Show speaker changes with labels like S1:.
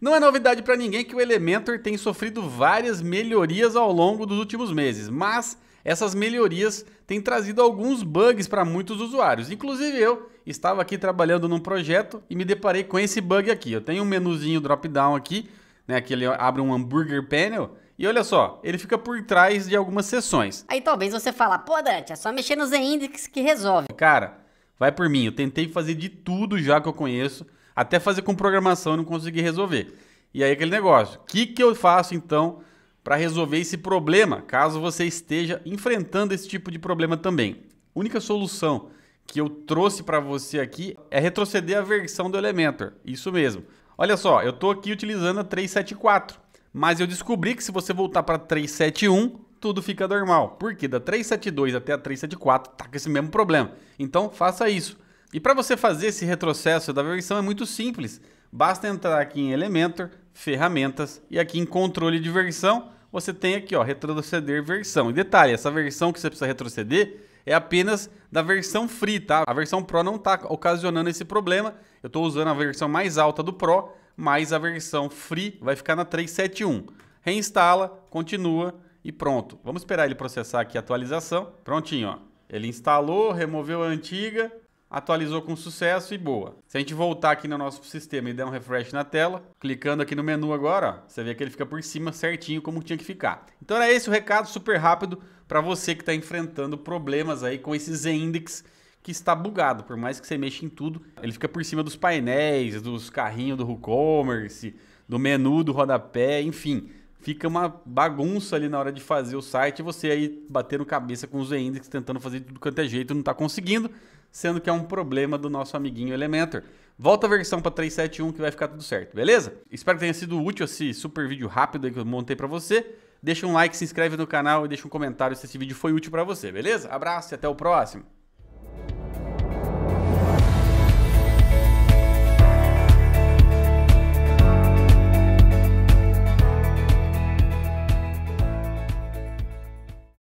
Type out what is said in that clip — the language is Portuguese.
S1: Não é novidade para ninguém que o Elementor tem sofrido várias melhorias ao longo dos últimos meses, mas essas melhorias têm trazido alguns bugs para muitos usuários. Inclusive eu estava aqui trabalhando num projeto e me deparei com esse bug aqui. Eu tenho um menuzinho drop-down aqui, né, que ele abre um hambúrguer panel e olha só, ele fica por trás de algumas sessões. Aí talvez você fala, pô Dante, é só mexer no Z-Index que resolve. Cara, vai por mim, eu tentei fazer de tudo já que eu conheço até fazer com programação e não consegui resolver. E aí aquele negócio, o que, que eu faço então para resolver esse problema, caso você esteja enfrentando esse tipo de problema também? Única solução que eu trouxe para você aqui é retroceder a versão do Elementor. Isso mesmo. Olha só, eu estou aqui utilizando a 374, mas eu descobri que se você voltar para 371, tudo fica normal. Porque da 372 até a 374 tá com esse mesmo problema. Então faça isso. E para você fazer esse retrocesso da versão é muito simples. Basta entrar aqui em Elementor, Ferramentas e aqui em Controle de Versão, você tem aqui ó, Retroceder Versão. E detalhe, essa versão que você precisa retroceder é apenas da versão Free, tá? A versão Pro não está ocasionando esse problema. Eu estou usando a versão mais alta do Pro, mas a versão Free vai ficar na 371. Reinstala, continua e pronto. Vamos esperar ele processar aqui a atualização. Prontinho, ó. Ele instalou, removeu a antiga, atualizou com sucesso e boa. Se a gente voltar aqui no nosso sistema e der um refresh na tela, clicando aqui no menu agora, ó, você vê que ele fica por cima certinho como tinha que ficar. Então era esse o recado super rápido para você que está enfrentando problemas aí com esse Z-Index que está bugado, por mais que você mexa em tudo, ele fica por cima dos painéis, dos carrinhos do WooCommerce, do menu do rodapé, enfim fica uma bagunça ali na hora de fazer o site, você aí batendo cabeça com os index tentando fazer tudo quanto é jeito, não está conseguindo, sendo que é um problema do nosso amiguinho Elementor. Volta a versão para 3.7.1 que vai ficar tudo certo, beleza? Espero que tenha sido útil esse super vídeo rápido que eu montei para você. Deixa um like, se inscreve no canal e deixa um comentário se esse vídeo foi útil para você, beleza? Abraço e até o próximo.